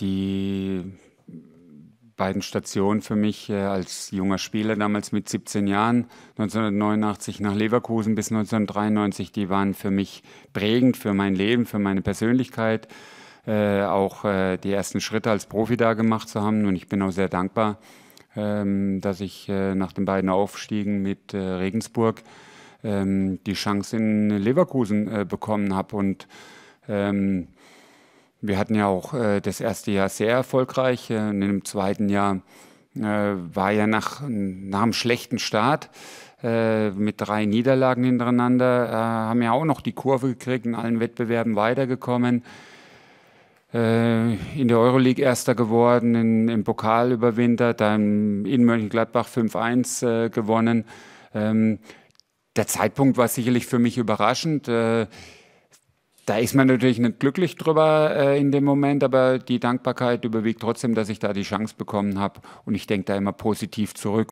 Die beiden Stationen für mich äh, als junger Spieler damals mit 17 Jahren, 1989 nach Leverkusen bis 1993, die waren für mich prägend für mein Leben, für meine Persönlichkeit, äh, auch äh, die ersten Schritte als Profi da gemacht zu haben. Und ich bin auch sehr dankbar, ähm, dass ich nach den beiden Aufstiegen mit Regensburg ähm, die Chance in Leverkusen bekommen habe und ähm, wir hatten ja auch äh, das erste Jahr sehr erfolgreich. Äh, in dem zweiten Jahr äh, war ja nach, nach einem schlechten Start äh, mit drei Niederlagen hintereinander, äh, haben ja auch noch die Kurve gekriegt, in allen Wettbewerben weitergekommen. Äh, in der Euroleague Erster geworden, in, im Pokal überwintert, dann in Mönchengladbach 5-1 gewonnen. Ähm, der Zeitpunkt war sicherlich für mich überraschend. Da ist man natürlich nicht glücklich drüber äh, in dem Moment, aber die Dankbarkeit überwiegt trotzdem, dass ich da die Chance bekommen habe und ich denke da immer positiv zurück.